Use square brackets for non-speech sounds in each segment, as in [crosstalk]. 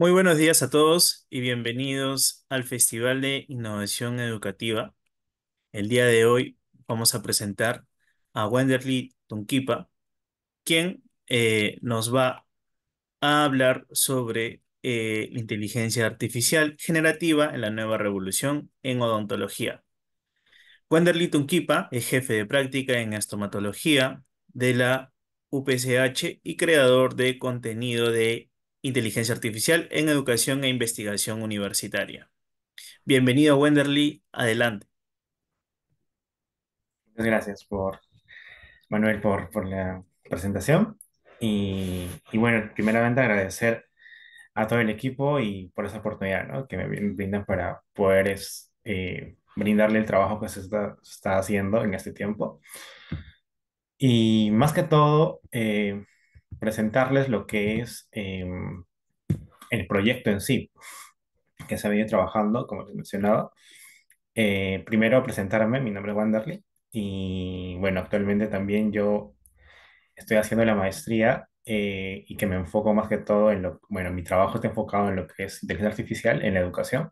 Muy buenos días a todos y bienvenidos al Festival de Innovación Educativa. El día de hoy vamos a presentar a Wenderly Tunquipa, quien eh, nos va a hablar sobre eh, la inteligencia artificial generativa en la nueva revolución en odontología. Wenderly Tunquipa es jefe de práctica en estomatología de la UPCH y creador de contenido de Inteligencia Artificial en Educación e Investigación Universitaria. Bienvenido, Wenderly. Adelante. Muchas gracias por, Manuel, por, la presentación. Y, bueno, primeramente agradecer a todo el equipo y por esa oportunidad que me brindan para poder este, brindarle el trabajo que se está, haciendo en este tiempo. Y más que todo, eh, presentarles lo que es em, el proyecto en sí, que se viene trabajando, como les mencionaba. Eh, primero presentarme, mi nombre es Wanderly y bueno, actualmente también yo estoy haciendo la maestría eh, y que me enfoco más que todo en lo, bueno, mi trabajo está enfocado en lo que es inteligencia artificial en la educación.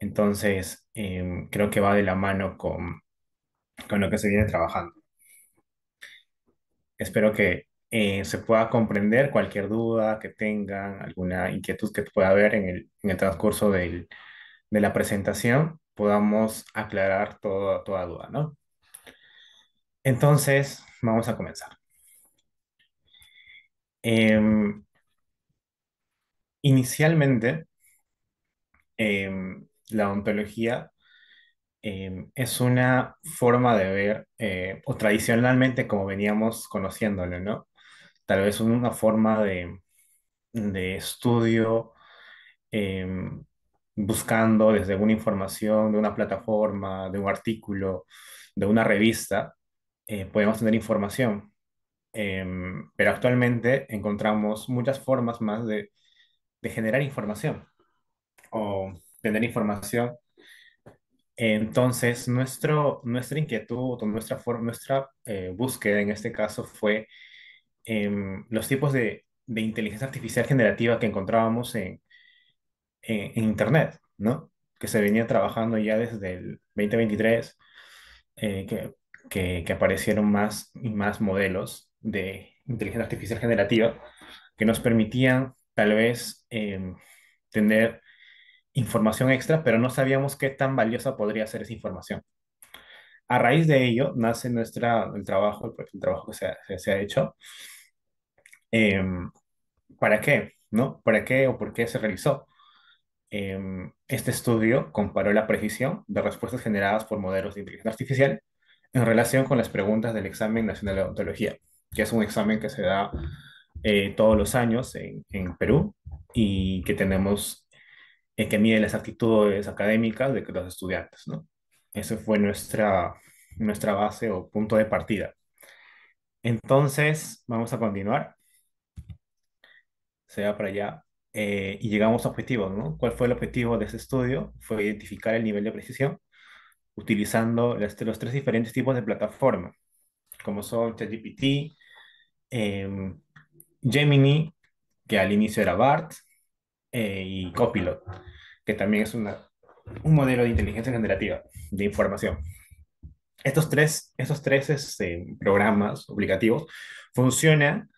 Entonces, em, creo que va de la mano con, con lo que se viene trabajando. Espero que eh, se pueda comprender cualquier duda que tengan, alguna inquietud que pueda haber en el, transcurso de la presentación, podamos aclarar toda duda, ¿no? Entonces, vamos a comenzar. Em, inicialmente, em, la ontología em, es una forma de ver, eh, o tradicionalmente como veníamos conociéndolo, ¿no? tal vez una forma de, de estudio em, buscando desde una información, de una plataforma, de un artículo, de una revista, eh, podemos tener información. Em, pero actualmente encontramos muchas formas más de, de generar información o tener información. Entonces, nuestro, nuestra inquietud o nuestra, nuestra eh, búsqueda en este caso fue Em, los tipos de, inteligencia artificial generativa que encontrábamos en, Internet, ¿no? Que se venía trabajando ya desde el 2023, eh, que, aparecieron más y más modelos de inteligencia artificial generativa que nos permitían tal vez em, tener información extra, pero no sabíamos qué tan valiosa podría ser esa información. A raíz de ello nace nuestra, el, trabajo, el, trabajo que se ha hecho, Em, ¿para qué? ¿No? ¿Para qué o por qué se realizó? Em, este estudio comparó la precisión de respuestas generadas por modelos de inteligencia artificial en relación con las preguntas del examen nacional de odontología, que es un examen que se da eh, todos los años en, Perú y que tenemos, eh, que mide las actitudes académicas de los estudiantes, ¿no? Esa fue nuestra, nuestra base o punto de partida. Entonces, vamos a continuar se va para allá eh, y llegamos a objetivos, ¿no? ¿Cuál fue el objetivo de ese estudio? Fue identificar el nivel de precisión utilizando los tres diferentes tipos de plataformas, como son ChatGPT, em, Gemini, que al inicio era BART, eh, y Copilot, que también es una, un modelo de inteligencia generativa de información. Estos tres, estos tres este, programas obligativos funcionan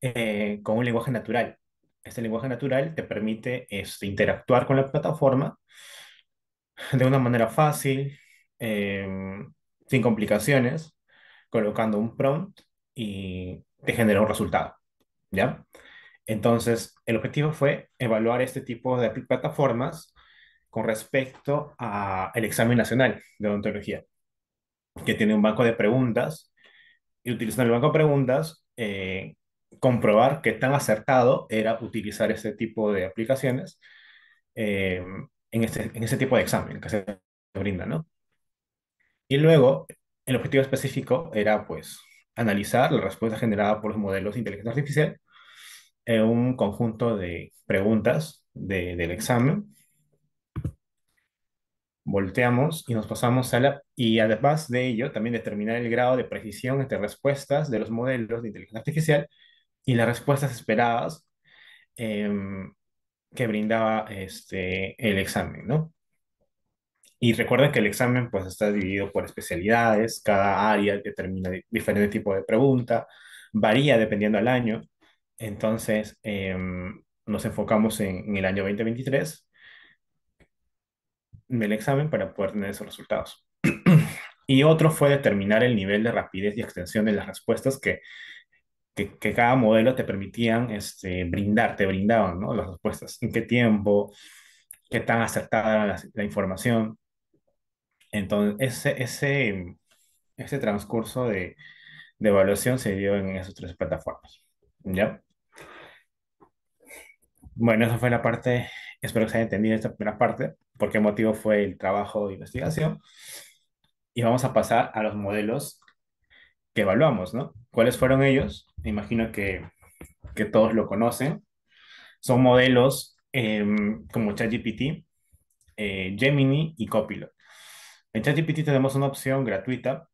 eh, con un lenguaje natural, este lenguaje natural te permite este, interactuar con la plataforma de una manera fácil, em, sin complicaciones, colocando un prompt y te genera un resultado, ¿ya? Entonces, el objetivo fue evaluar este tipo de plataformas con respecto al examen nacional de odontología, que tiene un banco de preguntas, y utilizando el banco de preguntas, eh, comprobar qué tan acertado era utilizar este tipo de aplicaciones eh, en, este, ese tipo de examen que se brinda, ¿no? Y luego, el objetivo específico era, pues, analizar la respuesta generada por los modelos de inteligencia artificial en un conjunto de preguntas del examen. Volteamos y nos pasamos a la... Y además de ello, también determinar el grado de precisión entre respuestas de los modelos de inteligencia artificial y las respuestas esperadas em, que brindaba este, el examen, ¿no? Y recuerden que el examen pues está dividido por especialidades, cada área determina diferente tipo de pregunta, varía dependiendo del año. Entonces, em, nos enfocamos en, el año 2023 del examen para poder tener esos resultados. [clears throat] y otro fue determinar el nivel de rapidez y extensión de las respuestas que que, cada modelo te permitían este, brindar, te brindaban las respuestas, en qué tiempo, qué tan acertada era la, información. Entonces, ese, ese, ese transcurso de, de, evaluación se dio en esas tres plataformas. ¿Ya? Bueno, esa fue la parte, espero que se haya entendido esta primera parte, por qué motivo fue el trabajo de investigación. Y vamos a pasar a los modelos que evaluamos, ¿no? ¿Cuáles fueron ellos? Me imagino que, todos lo conocen. Son modelos em, como ChatGPT, eh, Gemini y Copilot. En ChatGPT tenemos una opción gratuita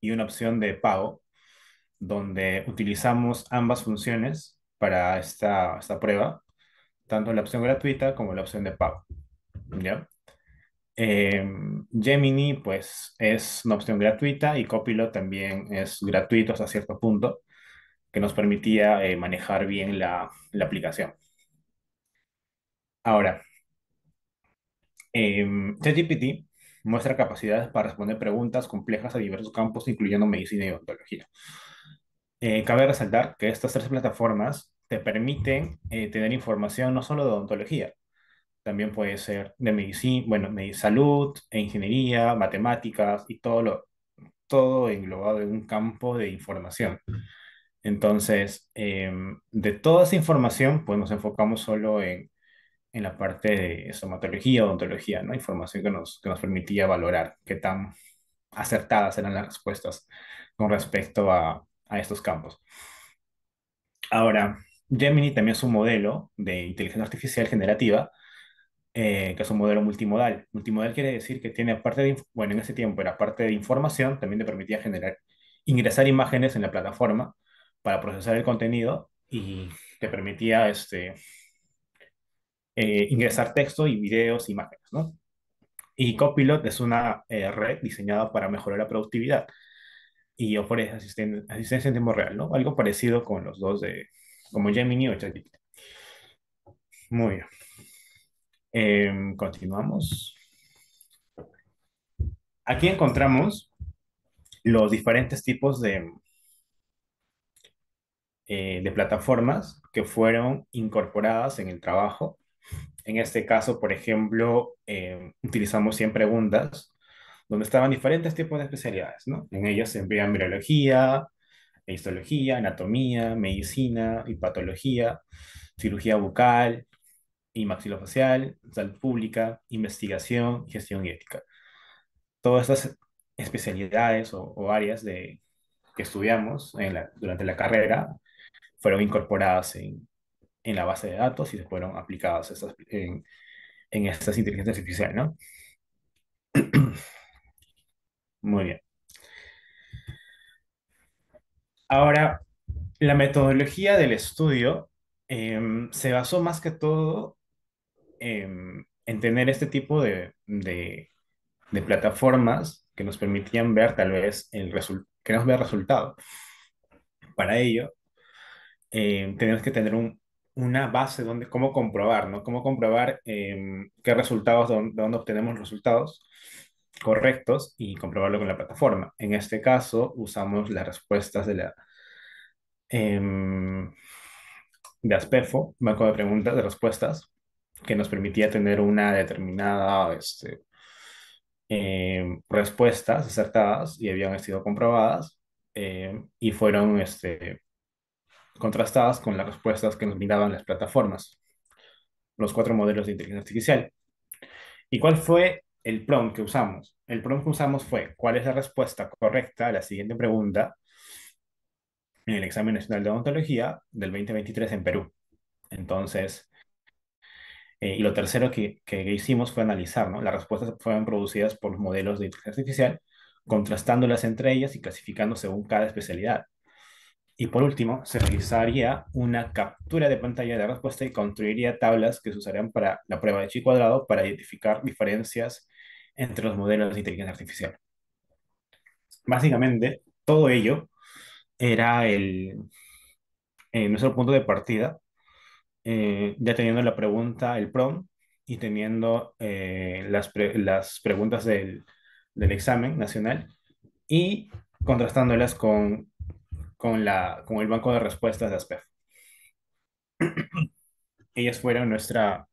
y una opción de pago, donde utilizamos ambas funciones para esta, esta prueba, tanto la opción gratuita como la opción de pago. ¿ya? Em, Gemini, pues, es una opción gratuita y Copilot también es gratuito hasta cierto punto, que nos permitía eh, manejar bien la, aplicación. Ahora, eh, ChatGPT muestra capacidades para responder preguntas complejas a diversos campos, incluyendo medicina y odontología. Eh, cabe resaltar que estas tres plataformas te permiten eh, tener información no solo de odontología, también puede ser de medicina, bueno, salud, e ingeniería, matemáticas y todo lo, todo englobado en un campo de información. Entonces, em, de toda esa información, pues nos enfocamos solo en, en la parte de somatología, odontología, ¿no? Información que nos, que nos permitía valorar qué tan acertadas eran las respuestas con respecto a, a estos campos. Ahora, Gemini también es un modelo de inteligencia artificial generativa eh, que es un modelo multimodal. Multimodal quiere decir que tiene aparte de, bueno, en ese tiempo era parte de información, también te permitía generar, ingresar imágenes en la plataforma para procesar el contenido y te permitía este, eh, ingresar texto y videos, imágenes, ¿no? Y Copilot es una eh, red diseñada para mejorar la productividad y ofrece asistencia asistencia en tiempo real, ¿no? Algo parecido con los dos de, como Gemini o ChatGPT. Muy bien. Em, continuamos. Aquí encontramos los diferentes tipos de, eh, de plataformas que fueron incorporadas en el trabajo. En este caso, por ejemplo, em, utilizamos 100 preguntas donde estaban diferentes tipos de especialidades. En ellas se envían biología histología, anatomía, medicina, y patología cirugía bucal, y maxilofacial, salud pública, investigación, gestión y ética. Todas estas especialidades o, áreas de, que estudiamos durante la carrera fueron incorporadas en, en, la base de datos y se fueron aplicadas en, en estas inteligencias artificiales, ¿no? [clears throat] Muy bien. Ahora, la metodología del estudio em, se basó más que todo Em, en tener este tipo de, plataformas que nos permitían ver tal vez el queremos ver resultado. Para ello, em, tenemos que tener una base donde cómo comprobar, ¿no? Cómo comprobar em, qué resultados, de dónde obtenemos resultados correctos y comprobarlo con la plataforma. En este caso, usamos las respuestas de la de Aspefo, banco de preguntas de respuestas, que nos permitía tener una determinada este, eh, em, respuestas acertadas y habían sido comprobadas em, y fueron este, contrastadas con las respuestas que nos miraban las plataformas, los cuatro modelos de inteligencia artificial. ¿Y cuál fue el prompt que usamos? El prompt que usamos fue cuál es la respuesta correcta a la siguiente pregunta en el Examen Nacional de Odontología del 2023 en Perú. Entonces, eh, y lo tercero que, hicimos fue analizar, ¿no? Las respuestas fueron producidas por los modelos de inteligencia artificial, contrastándolas entre ellas y clasificando según cada especialidad. Y por último, se realizaría una captura de pantalla de la respuesta y construiría tablas que se usarían para la prueba de chi cuadrado para identificar diferencias entre los modelos de inteligencia artificial. Básicamente, todo ello era el, eh, nuestro punto de partida eh, ya teniendo la pregunta, el PROM, y teniendo eh, las, las, preguntas del, del, examen nacional y contrastándolas con, con, la, con el banco de respuestas de ASPEF. [clears throat] Ellas fueron nuestra,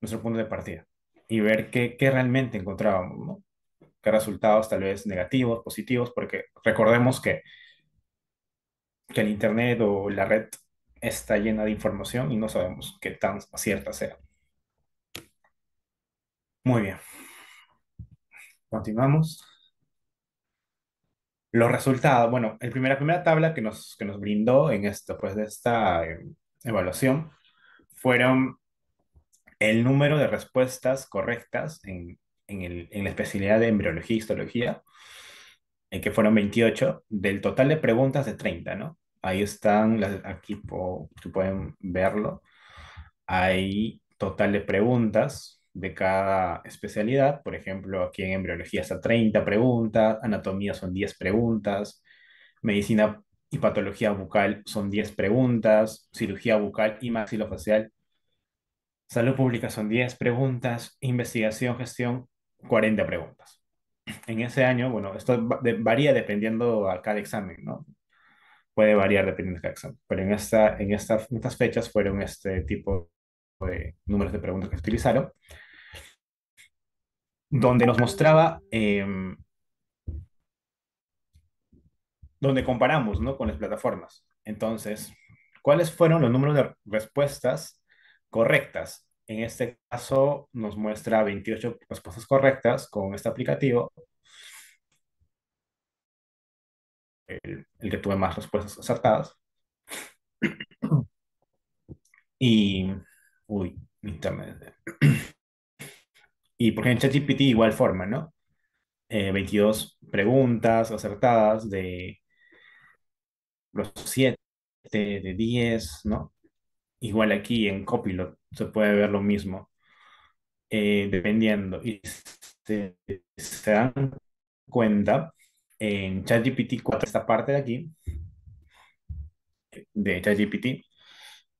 nuestro punto de partida y ver qué, qué realmente encontrábamos, qué resultados tal vez negativos, positivos, porque recordemos que, que el Internet o la red está llena de información y no sabemos qué tan cierta sea. Muy bien. Continuamos. Los resultados, bueno, el la primera tabla que nos, que nos brindó en esto, pues de esta eh, evaluación, fueron el número de respuestas correctas en, en, la especialidad de embriología y e histología, en que fueron 28, del total de preguntas de 30, ¿no? Ahí están, aquí pueden verlo. Hay total de preguntas de cada especialidad. Por ejemplo, aquí en embriología está 30 preguntas, anatomía son 10 preguntas, medicina y patología bucal son 10 preguntas, cirugía bucal y maxilofacial. Salud pública son 10 preguntas, investigación, gestión, 40 preguntas. En ese año, bueno, esto varía dependiendo a cada examen, ¿no? puede variar dependiendo de cada examen. Pero en, esta, en, estas fechas fueron este tipo de números de preguntas que se utilizaron, donde nos mostraba, em, donde comparamos ¿no? con las plataformas. Entonces, ¿cuáles fueron los números de respuestas correctas? En este caso nos muestra 28 respuestas correctas con este aplicativo el, que tuve más respuestas acertadas. Y. Uy, internet. Y porque en ChatGPT igual forma, ¿no? 22 eh, preguntas acertadas de los 7, de 10, ¿no? Igual aquí en Copilot se puede ver lo mismo, eh, dependiendo. Y se, se dan cuenta en ChatGPT 4, esta parte de aquí, de ChatGPT,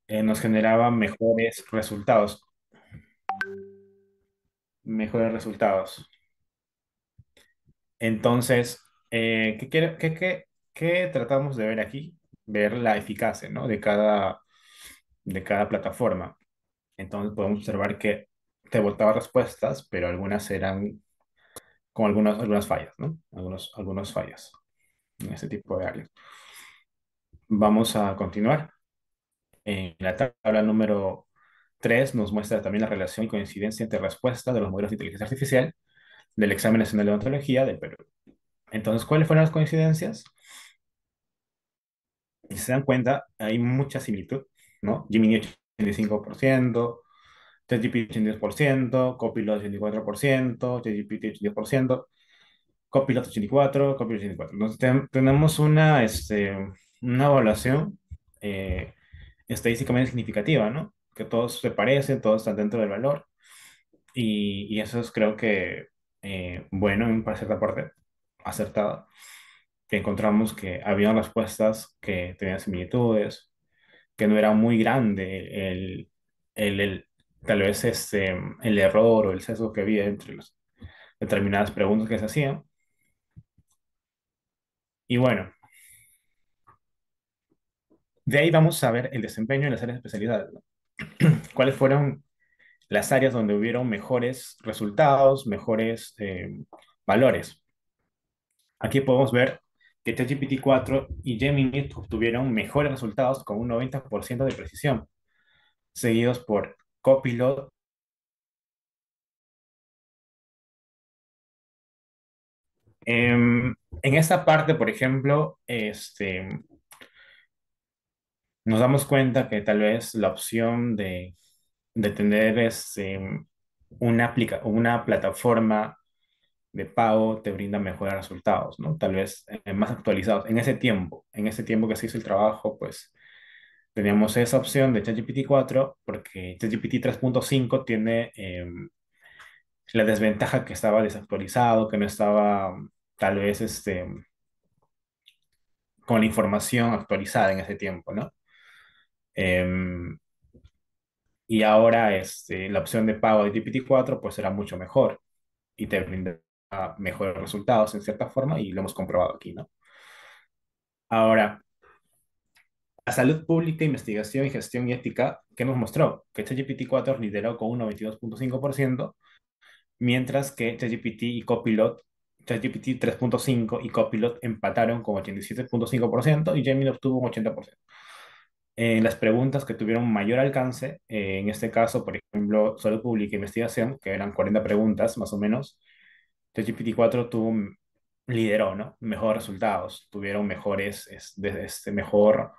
eh, nos generaba mejores resultados. Mejores resultados. Entonces, eh, ¿qué, qué, qué, tratamos de ver aquí? Ver la eficacia ¿no? de, cada, de cada plataforma. Entonces podemos observar que te botaba respuestas, pero algunas eran con algunas, algunas fallas, ¿no? Algunos, algunas fallas en este tipo de áreas. Vamos a continuar. En la tabla número 3 nos muestra también la relación y coincidencia entre respuestas de los modelos de inteligencia artificial del Examen Nacional de Ontología del Perú. Entonces, ¿cuáles fueron las coincidencias? Si se dan cuenta, hay mucha similitud, ¿no? Jimmy 85%, ChatGPT 82%, Copilot 84%, ChatGPT 10%, Copilot 84, Copilot 84. Entonces tenemos una, este, una evaluación eh, estadísticamente significativa, ¿no? Que todos se parecen, todos están dentro del valor. Y, y eso es creo que, eh, bueno, para cierta parte, acertado. Que encontramos que había respuestas que tenían similitudes, que no era muy grande el, el, el tal vez este, el error o el sesgo que había entre las determinadas preguntas que se hacían. Y bueno, de ahí vamos a ver el desempeño en las áreas de especialidad. [clears throat] ¿Cuáles fueron las áreas donde hubieron mejores resultados, mejores eh, valores? Aquí podemos ver que ChatGPT-4 y Gemini obtuvieron mejores resultados con un 90% de precisión, seguidos por copilot em, en esta parte, por ejemplo, este, nos damos cuenta que tal vez la opción de, tener este, una, una plataforma de pago te brinda mejores resultados, ¿no? Tal vez eh, más actualizados. En ese tiempo, en ese tiempo que se hizo el trabajo, pues teníamos esa opción de ChatGPT 4 porque ChatGPT 3.5 tiene em, la desventaja que estaba desactualizado, que no estaba tal vez este, con la información actualizada en ese tiempo, ¿no? Em, y ahora este, la opción de pago de GPT-4 pues será mucho mejor y te brindará mejores resultados en cierta forma y lo hemos comprobado aquí, ¿no? Ahora, la salud pública, investigación y gestión y ética, que nos mostró que ChatGPT-4 lideró con un 92.5%, mientras que ChatGPT y Copilot, ChatGPT 3.5 y Copilot empataron con 87.5% y Gemini obtuvo un 80%. En eh, las preguntas que tuvieron mayor alcance, eh, en este caso, por ejemplo, salud pública e investigación, que eran 40 preguntas más o menos, ChatGPT-4 tuvo mm, lideró, ¿no? Mejores resultados, tuvieron mejores, este, mejor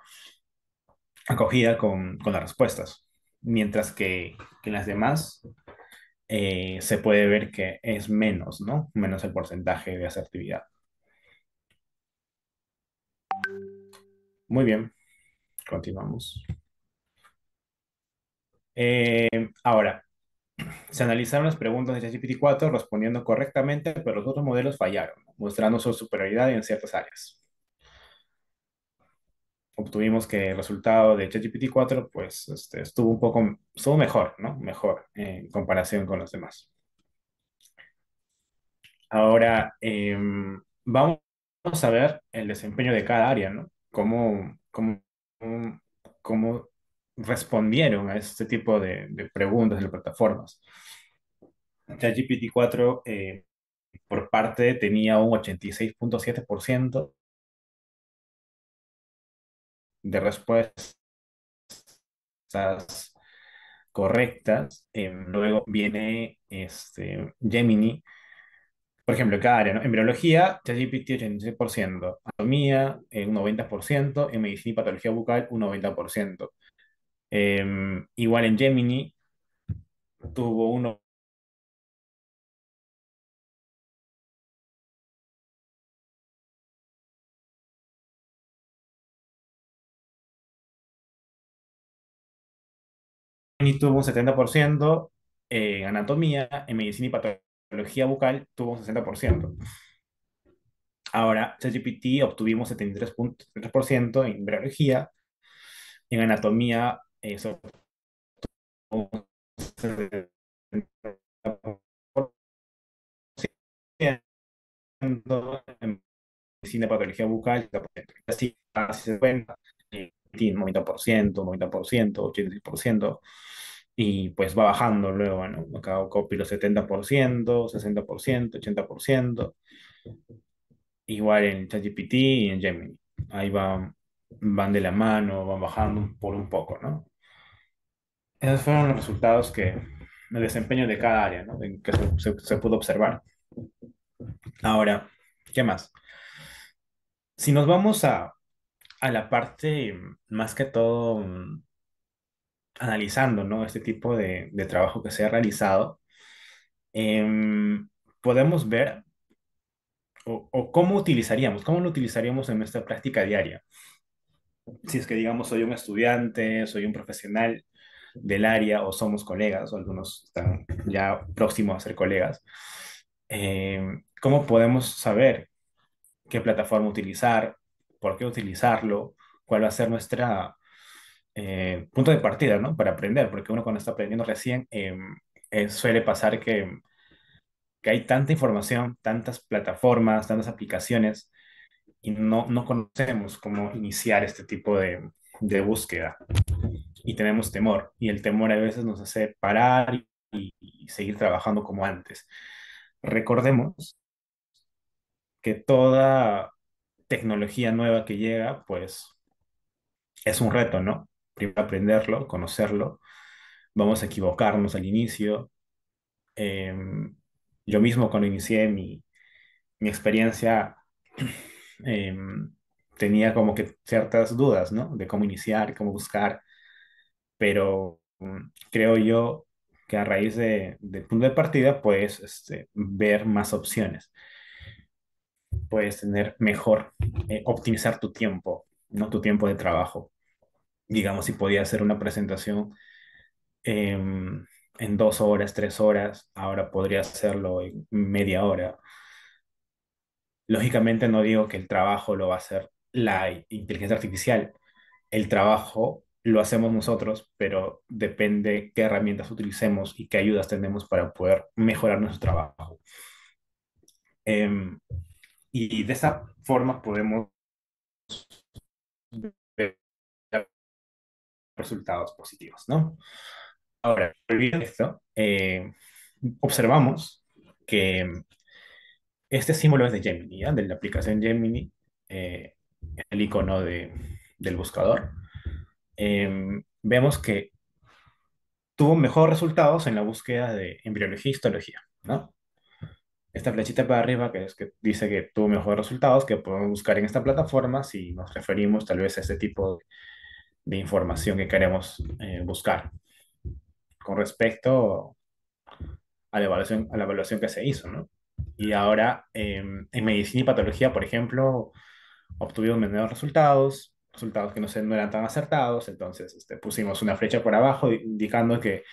acogida con, las respuestas, mientras que, en las demás eh, se puede ver que es menos, ¿no? Menos el porcentaje de asertividad. Muy bien, continuamos. Eh, ahora, se analizaron las preguntas de ChatGPT-4 respondiendo correctamente, pero los otros modelos fallaron, mostrando su superioridad en ciertas áreas obtuvimos que el resultado de ChatGPT 4 pues este, estuvo un poco, estuvo mejor, ¿no? Mejor eh, en comparación con los demás. Ahora, em, vamos a ver el desempeño de cada área, ¿no? Cómo, cómo, cómo respondieron a este tipo de, preguntas de las plataformas. ChatGPT 4 eh, por parte tenía un 86.7% de respuestas correctas. Eh, luego viene este, Gemini. Por ejemplo, cada área, ¿no? En biología, ChatGPT 86%, anatomía eh, un 90%, en medicina y patología bucal un 90%. Em, igual en Gemini tuvo un tuvo un 70%, en eh, anatomía, en medicina y patología bucal tuvo un 60%. Ahora, ChatGPT obtuvimos 73.3% en biología, en anatomía eso eh, 70%, en medicina patología bucal, así ah, se cuenta, eh, 90%, 90%, 80%, y pues va bajando luego, bueno, Acá copy los 70%, 60%, 80%, igual en ChatGPT y en Gemini. Ahí van, van de la mano, van bajando por un poco, ¿no? Esos fueron los resultados que, el desempeño de cada área, ¿no? que se pudo observar. Ahora, ¿qué más? Si nos vamos a a la parte, mm, más que todo, mm, analizando, Este tipo de, trabajo que se ha realizado, em, podemos ver o, cómo utilizaríamos, cómo lo utilizaríamos en nuestra práctica diaria. Si es que, digamos, soy un estudiante, soy un profesional del área o somos colegas, o algunos están ya próximos a ser colegas, em, ¿cómo podemos saber qué plataforma utilizar, por qué utilizarlo, cuál va a ser nuestra eh, punto de partida, ¿no? Para aprender, porque uno cuando está aprendiendo recién em, suele pasar que, que hay tanta información, tantas plataformas, tantas aplicaciones y no, no conocemos cómo iniciar este tipo de, de búsqueda y tenemos temor y el temor a veces nos hace parar y seguir trabajando como antes. Recordemos que toda tecnología nueva que llega, pues es un reto, ¿no? Primero aprenderlo, conocerlo, vamos a equivocarnos al inicio. Em, yo mismo cuando inicié mi, experiencia [clears throat] em, tenía como que ciertas dudas, ¿no? De cómo iniciar, cómo buscar, pero mm, creo yo que a raíz del punto de partida, pues este, ver más opciones puedes tener mejor, eh, optimizar tu tiempo, no tu tiempo de trabajo. Digamos, si podía hacer una presentación em, en dos horas, tres horas, ahora podría hacerlo en media hora. Lógicamente no digo que el trabajo lo va a hacer la inteligencia artificial. El trabajo lo hacemos nosotros, pero depende qué herramientas utilicemos y qué ayudas tenemos para poder mejorar nuestro trabajo. Em, y de esa forma podemos ver resultados positivos, ¿no? Ahora, esto, eh, observamos que este símbolo es de Gemini, de la aplicación Gemini, eh, el icono del buscador. Em, vemos que tuvo mejores resultados en la búsqueda de embriología e histología, ¿no? esta flechita para arriba que es que dice que tuvo mejores resultados que podemos buscar en esta plataforma si nos referimos tal vez a este tipo de, información que queremos eh, buscar con respecto a la evaluación, a la evaluación que se hizo, ¿no? Y ahora em, en medicina y patología, por ejemplo, obtuvimos menores resultados, resultados que no, no eran tan acertados, entonces este, pusimos una flecha por abajo indicando que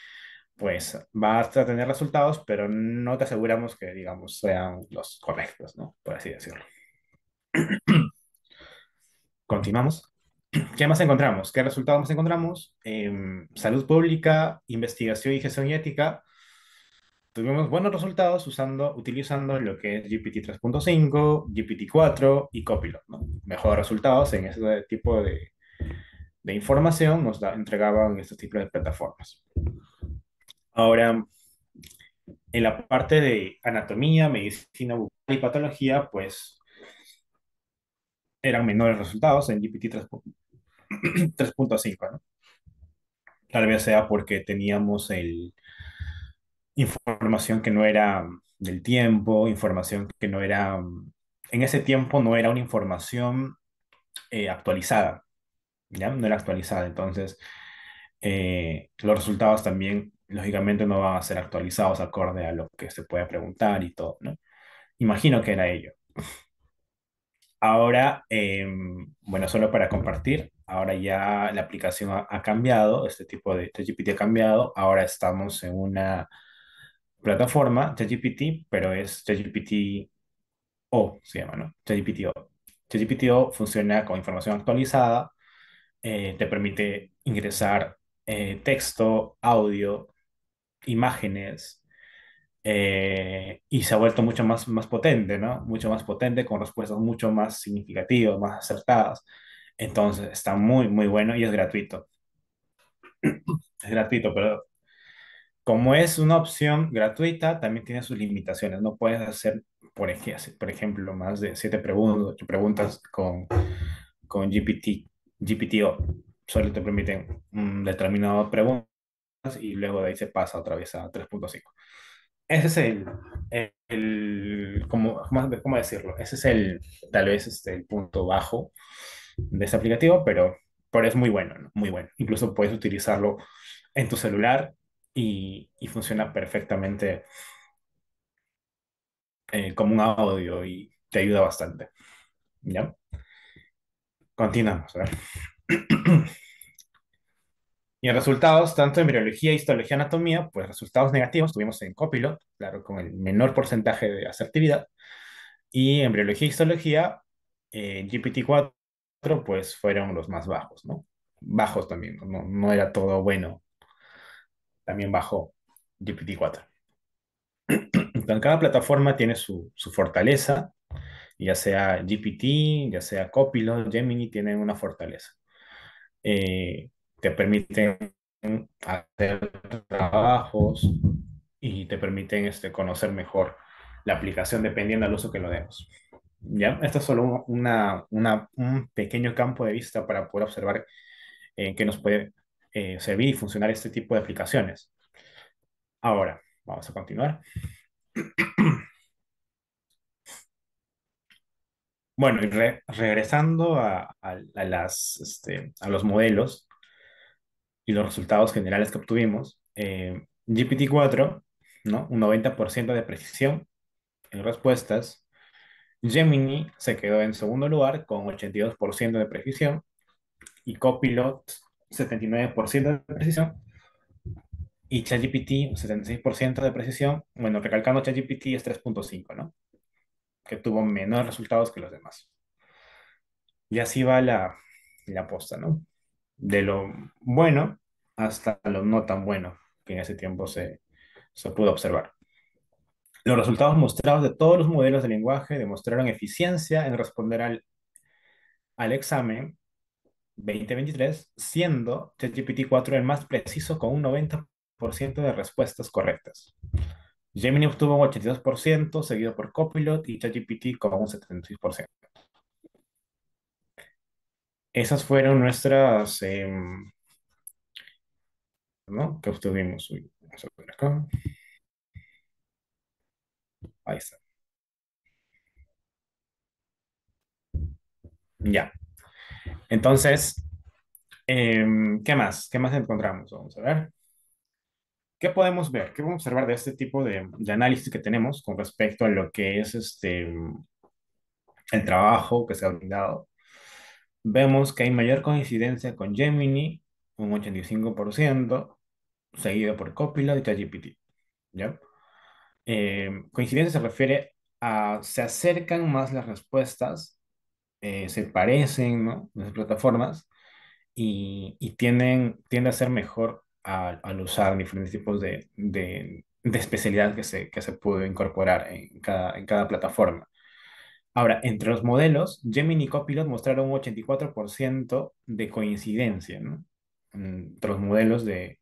pues vas a tener resultados, pero no te aseguramos que, digamos, sean los correctos, ¿no? Por así decirlo. [clears throat] Continuamos. [clears throat] ¿Qué más encontramos? ¿Qué resultados más encontramos? Eh, salud pública, investigación y gestión ética. Tuvimos buenos resultados usando, utilizando lo que es GPT 3.5, GPT 4 y Copilot. ¿no? Mejores resultados en ese tipo de, información nos entregaban estos tipos de plataformas. Ahora, en la parte de anatomía, medicina bucal y patología, pues eran menores resultados en GPT 3.5, [clears throat] Tal vez sea porque teníamos el, información que no era del tiempo, información que no era, en ese tiempo no era una información eh, actualizada, ¿ya? No era actualizada, entonces eh, los resultados también lógicamente no van a ser actualizados acorde a lo que se pueda preguntar y todo, ¿no? Imagino que era ello. Ahora, em, bueno, solo para compartir, ahora ya la aplicación ha, cambiado, este tipo de ChatGPT ha cambiado, ahora estamos en una plataforma ChatGPT, pero es ChatGPT O, se llama, ¿no? ChatGPT O. ChatGPT O funciona con información actualizada, eh, te permite ingresar eh, texto, audio, imágenes eh, y se ha vuelto mucho más, más potente, ¿no? Mucho más potente con respuestas mucho más significativas, más acertadas. Entonces está muy, muy bueno y es gratuito. Es gratuito, pero como es una opción gratuita, también tiene sus limitaciones. No puedes hacer, por ejemplo, más de siete preguntas, ocho preguntas con, con GPT, GPTO. Solo te permiten un determinado pregunta y luego de ahí se pasa otra vez a 3.5. Ese es el, el, como, ¿cómo, decirlo? Ese es el, tal vez este, el punto bajo de este aplicativo, pero, por es muy bueno, muy bueno. Incluso puedes utilizarlo en tu celular y, funciona perfectamente eh, como un audio y te ayuda bastante. ¿Ya? Continuamos. [clears throat] Y en resultados, tanto en biología, histología, anatomía, pues resultados negativos tuvimos en copilot, claro, con el menor porcentaje de asertividad. Y en embriología, histología, GPT-4, pues fueron los más bajos, ¿no? Bajos también, no, era todo bueno. También bajó GPT-4. Entonces, [clears throat] cada plataforma tiene su, su fortaleza, ya sea GPT, ya sea Copilot, Gemini, tienen una fortaleza. Eh, te permiten hacer trabajos y te permiten este, conocer mejor la aplicación dependiendo del uso que lo demos. ¿Ya? Esto es solo una, un pequeño campo de vista para poder observar en eh, qué nos puede eh, servir y funcionar este tipo de aplicaciones. Ahora, vamos a continuar. Bueno, y regresando a, las, este, a los modelos, y los resultados generales que obtuvimos, eh, GPT-4, ¿no? un 90% de precisión en respuestas, Gemini se quedó en segundo lugar con 82% de precisión y Copilot 79% de precisión y ChatGPT 76% de precisión. Bueno, recalcando ChatGPT es 3.5, ¿no? Que tuvo menos resultados que los demás. Y así va la, la posta, ¿no? de lo bueno hasta lo no tan bueno que en ese tiempo se, se pudo observar. Los resultados mostrados de todos los modelos de lenguaje demostraron eficiencia en responder al, al examen 2023, siendo ChatGPT-4 el más preciso con un 90% de respuestas correctas. Gemini obtuvo un 82%, seguido por Copilot y ChatGPT con un 76%. Esas fueron nuestras, em, ¿no? Que obtuvimos. Uy, vamos a ver acá. Ahí está. Ya. Entonces, em, ¿qué más? ¿Qué más encontramos? Vamos a ver. ¿Qué podemos ver? ¿Qué podemos observar de este tipo de, de, análisis que tenemos con respecto a lo que es este, el trabajo que se ha brindado vemos que hay mayor coincidencia con Gemini, un 85%, seguido por Copilot y ChatGPT. ¿ya? Eh, coincidencia se refiere a se acercan más las respuestas, eh, se parecen ¿no? las plataformas y, y tienden, tiende a ser mejor al, usar diferentes tipos de, de, especialidad que se, que se pudo incorporar en cada, en cada plataforma. Ahora, entre los modelos, Gemini y Copilot mostraron un 84% de coincidencia, ¿no? Entre los modelos de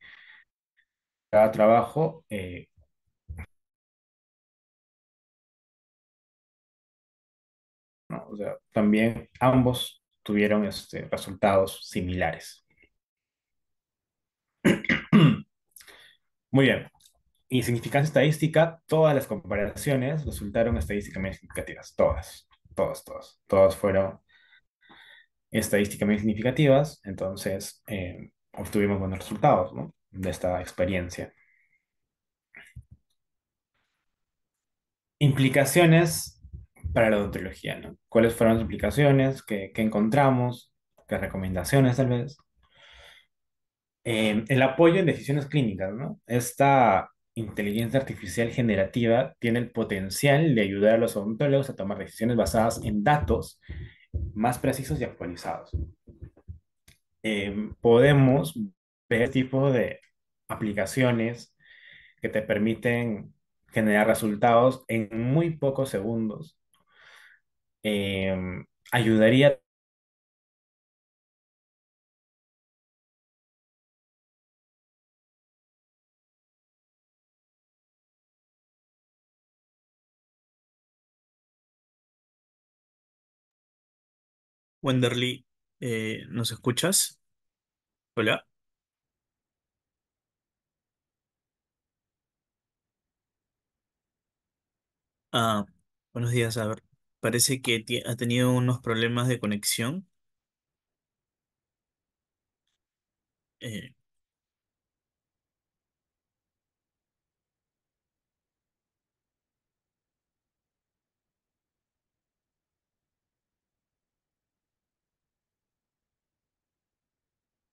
cada trabajo, eh, O sea, también ambos tuvieron este, resultados similares. [clears throat] Muy bien y significancia estadística, todas las comparaciones resultaron estadísticamente significativas, todas, todas, todas, todas fueron estadísticamente significativas, entonces eh, obtuvimos buenos resultados de esta experiencia. Implicaciones para la odontología, ¿no? ¿Cuáles fueron las implicaciones? ¿Qué, encontramos? ¿Qué recomendaciones tal vez? Eh, el apoyo en decisiones clínicas, ¿no? Esta inteligencia artificial generativa tiene el potencial de ayudar a los odontólogos a tomar decisiones basadas en datos más precisos y actualizados. Em, podemos ver este tipo de aplicaciones que te permiten generar resultados en muy pocos segundos. Em, ayudaría Wenderly, eh, ¿nos escuchas? Hola. Ah, buenos días. A ver, parece que ha tenido unos problemas de conexión. Eh,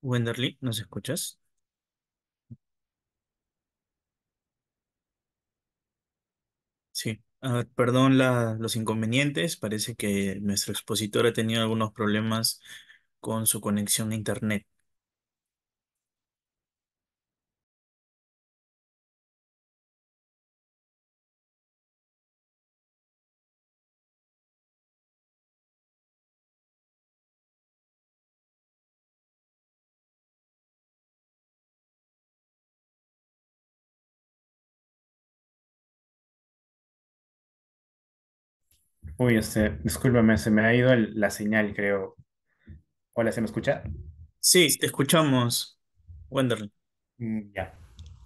Wenderly, ¿nos escuchas? Sí. Ah, perdón los inconvenientes. Parece que nuestro expositor ha tenido algunos problemas con su conexión a internet. Uy, este, discúlpame, se me ha ido la señal, creo. Hola, ¿se me escucha? Sí, te escuchamos, Wenderly. Mm, ya.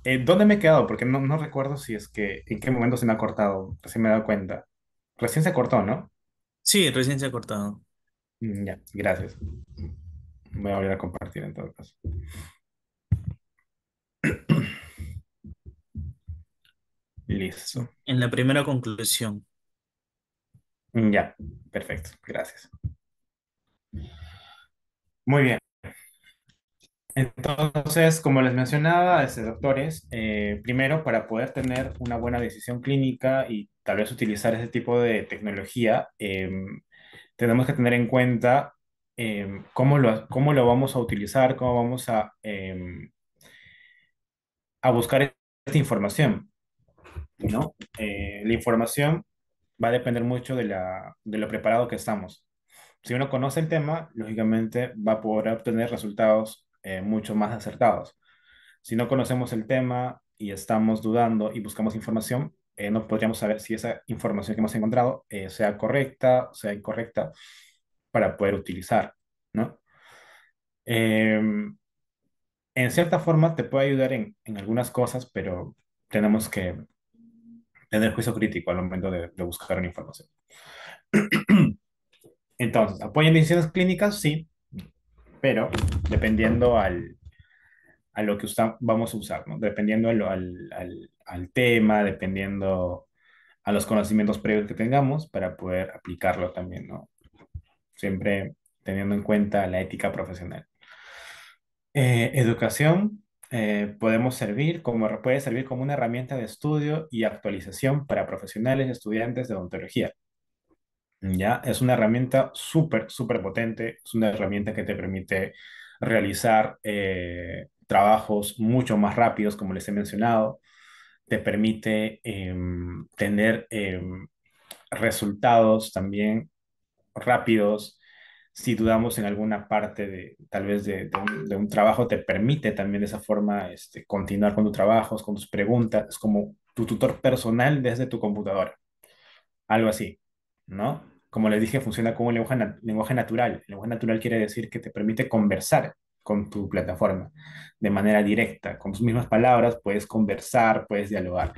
Eh, ¿dónde me he quedado? Porque no, recuerdo si es que en qué momento se me ha cortado. Recién me he dado cuenta. Recién se cortó, ¿no? Sí, recién se ha cortado. Mm, ya, gracias. Voy a volver a compartir en todo caso. [clears throat] Listo. En la primera conclusión. Ya, perfecto, gracias. Muy bien. Entonces, como les mencionaba, este, doctores, eh, primero para poder tener una buena decisión clínica y tal vez utilizar ese tipo de tecnología, em, tenemos que tener en cuenta em, cómo, lo, cómo lo vamos a utilizar, cómo vamos a, em, a buscar esta información. ¿no? Eh, la información va a depender mucho de, lo preparado que estamos. Si uno conoce el tema, lógicamente va a poder obtener resultados eh, mucho más acertados. Si no conocemos el tema y estamos dudando y buscamos información, eh, no podríamos saber si esa información que hemos encontrado eh, sea correcta, o sea incorrecta, para poder utilizar, ¿no? Em, en cierta forma te puede ayudar en algunas cosas, pero tenemos que tener juicio crítico al momento de, buscar una información. [clears throat] Entonces, ¿apoyan decisiones clínicas? Sí, pero dependiendo al, a lo que vamos a usar, ¿no? dependiendo al, al, tema, dependiendo a los conocimientos previos que tengamos para poder aplicarlo también, ¿no? Siempre teniendo en cuenta la ética profesional. Eh, educación, eh, podemos servir como, puede servir como una herramienta de estudio y actualización para profesionales y estudiantes de odontología. ¿Ya? Es una herramienta súper, súper potente, es una herramienta que te permite realizar eh, trabajos mucho más rápidos, como les he mencionado, te permite em, tener em, resultados también rápidos, si dudamos en alguna parte de tal vez de, un, trabajo, te permite también de esa forma este, continuar con tus trabajos, con tus preguntas, es como tu tutor personal desde tu computadora. Algo así, ¿no? Como les dije, funciona como un lenguaje, lenguaje natural. lenguaje natural quiere decir que te permite conversar con tu plataforma de manera directa. Con tus mismas palabras puedes conversar, puedes dialogar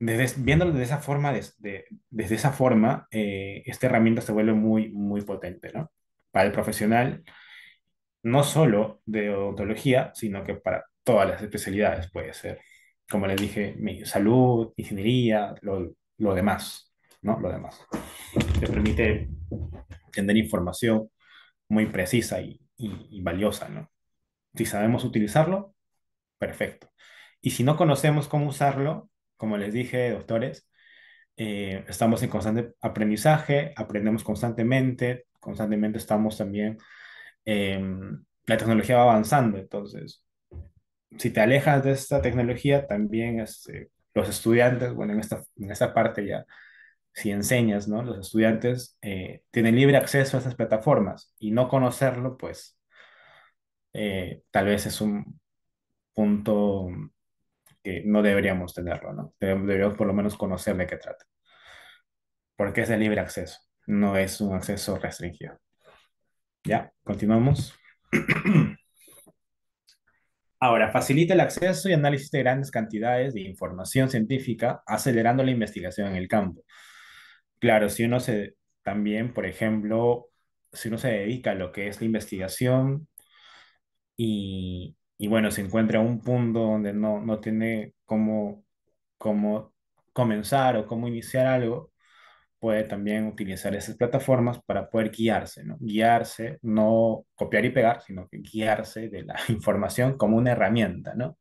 desde, viéndolo de esa forma, desde, esa forma eh, esta herramienta se vuelve muy, muy potente, ¿no? Para el profesional, no solo de odontología, sino que para todas las especialidades puede ser. Como les dije, salud, ingeniería, lo, demás, ¿no? Lo demás. Te permite tener información muy precisa y, y valiosa, ¿no? Si sabemos utilizarlo, perfecto. Y si no conocemos cómo usarlo, como les dije, doctores, eh, estamos en constante aprendizaje, aprendemos constantemente, constantemente estamos también, em, la tecnología va avanzando, entonces, si te alejas de esta tecnología, también este, los estudiantes, bueno, en esta, en esta parte ya, si enseñas, ¿no? Los estudiantes eh, tienen libre acceso a estas plataformas y no conocerlo, pues, eh, tal vez es un punto que no deberíamos tenerlo, ¿no? Deberíamos por lo menos conocer de qué trata. Porque es de libre acceso, no es un acceso restringido. Ya, continuamos. [clears throat] Ahora, facilita el acceso y análisis de grandes cantidades de información científica, acelerando la investigación en el campo. Claro, si uno se también, por ejemplo, si uno se dedica a lo que es la investigación y, y bueno, se encuentra un punto donde no, no tiene cómo, cómo comenzar o cómo iniciar algo, puede también utilizar esas plataformas para poder guiarse, ¿no? Guiarse, no copiar y pegar, sino que guiarse de la [laughs] información como una herramienta, ¿no?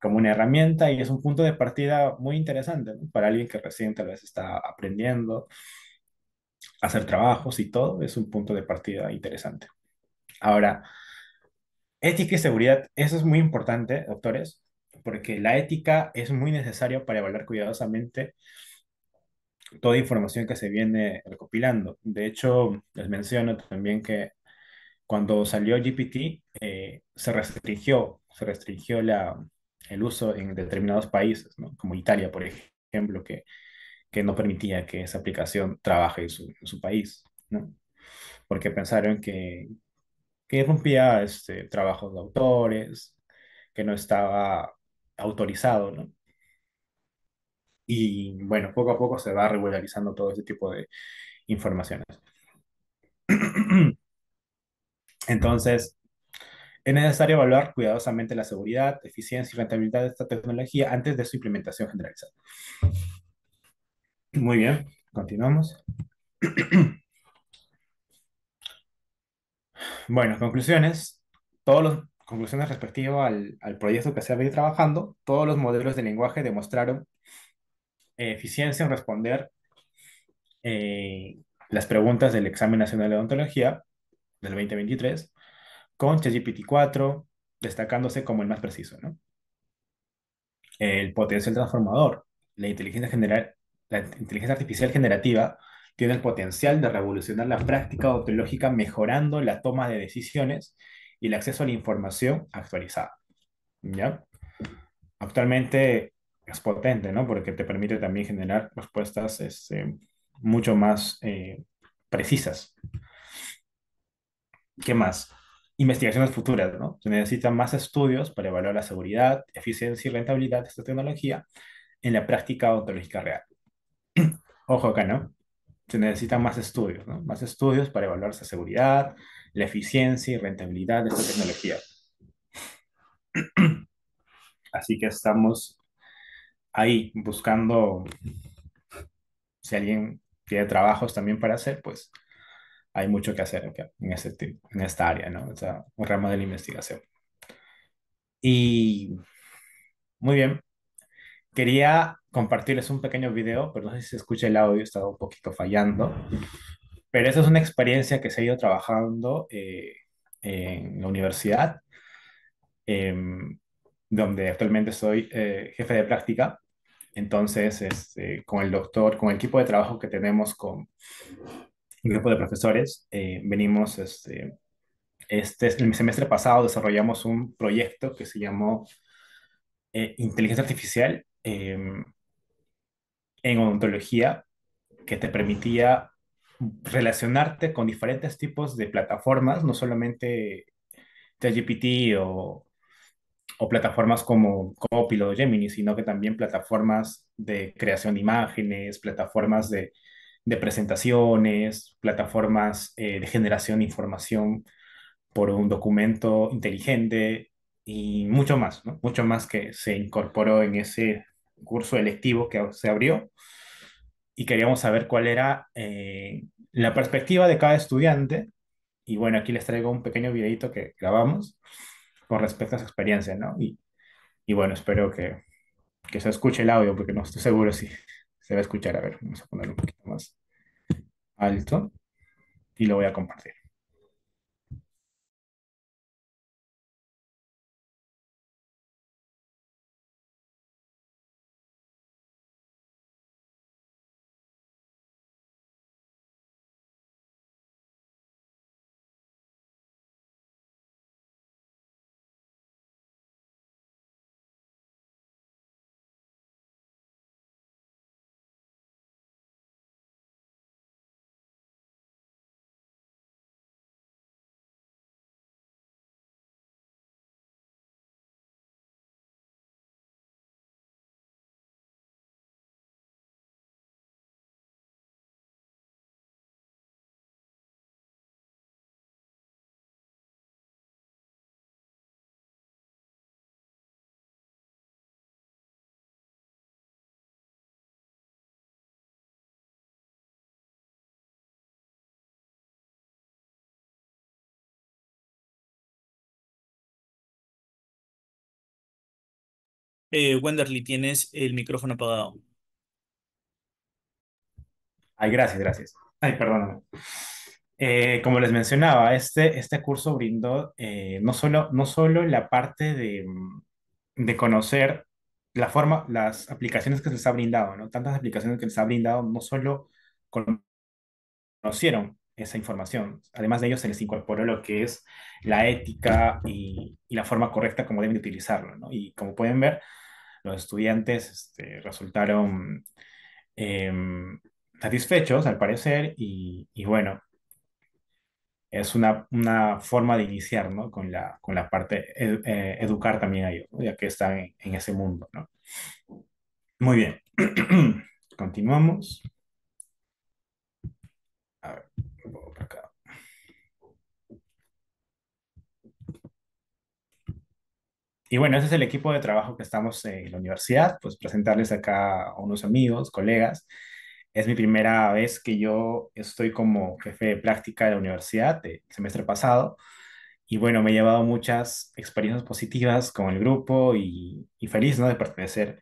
Como una herramienta y es un punto de partida muy interesante para alguien que recién tal vez está aprendiendo a hacer trabajos y todo, es un punto de partida interesante. Ahora, Ética y seguridad, eso es muy importante, doctores, porque la ética es muy necesaria para evaluar cuidadosamente toda información que se viene recopilando. De hecho, les menciono también que cuando salió GPT, eh, se restringió, se restringió la, el uso en determinados países, como Italia, por ejemplo, que, que no permitía que esa aplicación trabaje en su, país, porque pensaron que, que rompía este, trabajos de autores, que no estaba autorizado, ¿no? Y bueno, poco a poco se va regularizando todo ese tipo de informaciones. [clears throat] Entonces, es necesario evaluar cuidadosamente la seguridad, eficiencia y rentabilidad de esta tecnología antes de su implementación generalizada. Muy bien, continuamos. [clears throat] Bueno, conclusiones. Todos las conclusiones respectivo al, al proyecto que se ha venido trabajando, todos los modelos de lenguaje demostraron eh, eficiencia en responder eh, las preguntas del examen nacional de odontología del 2023 con ChatGPT-4 destacándose como el más preciso, El potencial transformador, la inteligencia general, la inteligencia artificial generativa tiene el potencial de revolucionar la práctica odontológica mejorando la toma de decisiones y el acceso a la información actualizada. ¿Ya? Actualmente es potente, ¿no? Porque te permite también generar respuestas este, mucho más eh, precisas. ¿Qué más? Investigaciones futuras, ¿no? Se necesitan más estudios para evaluar la seguridad, eficiencia y rentabilidad de esta tecnología en la práctica odontológica real. [clears throat] Ojo acá, ¿no? se necesitan más estudios, ¿no? Más estudios para evaluar esa seguridad, la eficiencia y rentabilidad de esta tecnología. Así que estamos ahí buscando si alguien tiene trabajos también para hacer, pues hay mucho que hacer en, este, en esta área, ¿no? O sea, un ramo de la investigación. Y muy bien, quería compartirles un pequeño video, pero no sé si se escucha el audio, estaba un poquito fallando. Pero esa es una experiencia que se ha ido trabajando eh, en la universidad, em, donde actualmente soy eh, jefe de práctica. Entonces, este, con el doctor, con el equipo de trabajo que tenemos con el grupo de profesores, eh, venimos, este, este, el semestre pasado desarrollamos un proyecto que se llamó Inteligencia Artificial em, en ontología que te permitía relacionarte con diferentes tipos de plataformas, no solamente ChatGPT o, o plataformas como Copilot o Gemini, sino que también plataformas de creación de imágenes, plataformas de, presentaciones, plataformas eh, de generación de información por un documento inteligente y mucho más, Mucho más que se incorporó en ese curso electivo que se abrió y queríamos saber cuál era eh, la perspectiva de cada estudiante. Y bueno, aquí les traigo un pequeño videito que grabamos con respecto a su experiencia, ¿no? Y, bueno, espero que, que se escuche el audio porque no estoy seguro si se va a escuchar. A ver, vamos a poner un poquito más alto y lo voy a compartir. Eh, Wenderly, tienes el micrófono apagado. Ay, gracias, gracias. Ay, perdóname. Eh, como les mencionaba, este, este curso brindó eh, no, solo, no solo la parte de, de conocer la forma, las aplicaciones que se les ha brindado, ¿no? Tantas aplicaciones que les ha brindado, no solo conocieron esa información, además de ello se les incorporó lo que es la ética y, y la forma correcta como deben utilizarlo, ¿no? Y como pueden ver, los estudiantes este, resultaron em, satisfechos, al parecer, y, bueno, es una, forma de iniciar con, la, con la parte, eh, educar también a ellos, ya que están en, ese mundo. Muy bien, [clears throat] continuamos. Y bueno, ese es el equipo de trabajo que estamos en la universidad, pues presentarles acá a unos amigos, colegas. Es mi primera vez que yo estoy como jefe de práctica de la universidad el semestre pasado. Y bueno, me he llevado muchas experiencias positivas con el grupo y, feliz ¿no? de pertenecer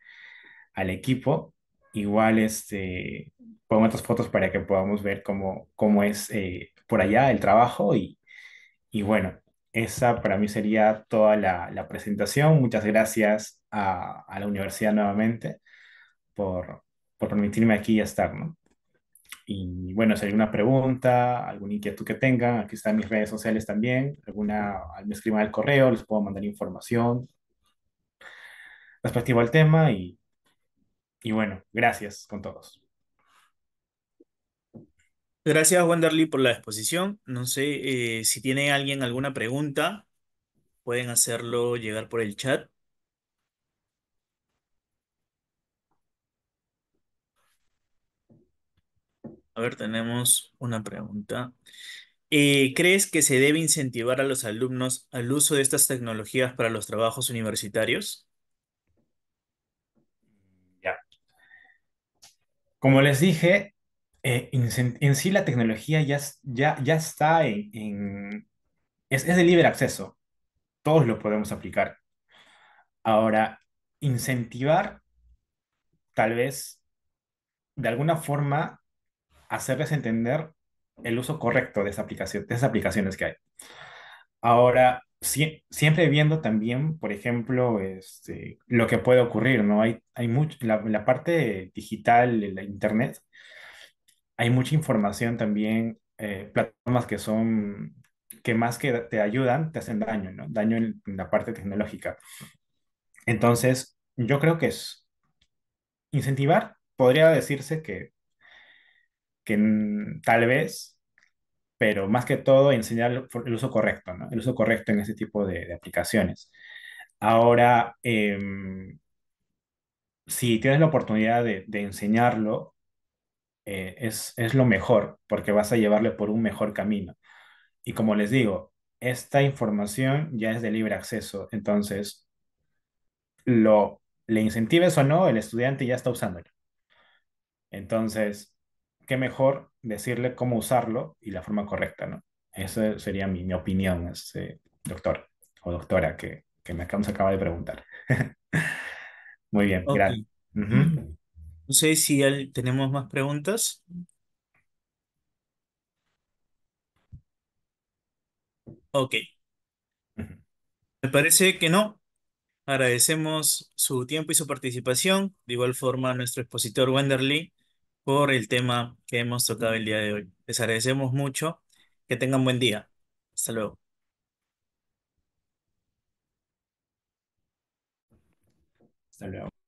al equipo. Igual este, pongo otras fotos para que podamos ver cómo, cómo es eh, por allá el trabajo y, y bueno, esa para mí sería toda la, presentación. Muchas gracias a, la universidad nuevamente por, por permitirme aquí estar, ¿no? Y bueno, si hay alguna pregunta, alguna inquietud que tengan, aquí están mis redes sociales también. Alguna, me escriban al correo, les puedo mandar información respectiva al tema. Y, y bueno, gracias con todos. Gracias, Wanderly, por la exposición. No sé eh, si tiene alguien alguna pregunta, pueden hacerlo llegar por el chat. A ver, tenemos una pregunta. Eh, ¿Crees que se debe incentivar a los alumnos al uso de estas tecnologías para los trabajos universitarios? Ya. Como les dije, eh, en, sí la tecnología ya, ya, ya está en... en es, es de libre acceso. Todos lo podemos aplicar. Ahora, incentivar tal vez de alguna forma hacerles entender el uso correcto de, esa aplicación, de esas aplicaciones que hay. Ahora, siempre viendo también, por ejemplo, este, lo que puede ocurrir, ¿no? Hay, hay mucho, la, la parte digital, la internet, hay mucha información también, eh, plataformas que son, que más que te ayudan, te hacen daño, ¿no? Daño en, la parte tecnológica. Entonces, yo creo que es incentivar, podría decirse que, que tal vez, pero más que todo enseñar el, uso correcto, ¿no? El uso correcto en ese tipo de, aplicaciones. Ahora, em, si tienes la oportunidad de enseñarlo, eh, es, lo mejor, porque vas a llevarle por un mejor camino. Y como les digo, esta información ya es de libre acceso, entonces lo le incentives o no, el estudiante ya está usándolo. Entonces, qué mejor decirle cómo usarlo y la forma correcta, ¿no? Esa sería mi, opinión, ese doctor o doctora que, que me acaba de preguntar. [laughs] Muy bien, gracias. No sé si tenemos más preguntas. Ok. Me parece que no. Agradecemos su tiempo y su participación. De igual forma a nuestro expositor Wenderly por el tema que hemos tocado el día de hoy. Les agradecemos mucho. Que tengan buen día. Hasta luego. Hasta luego.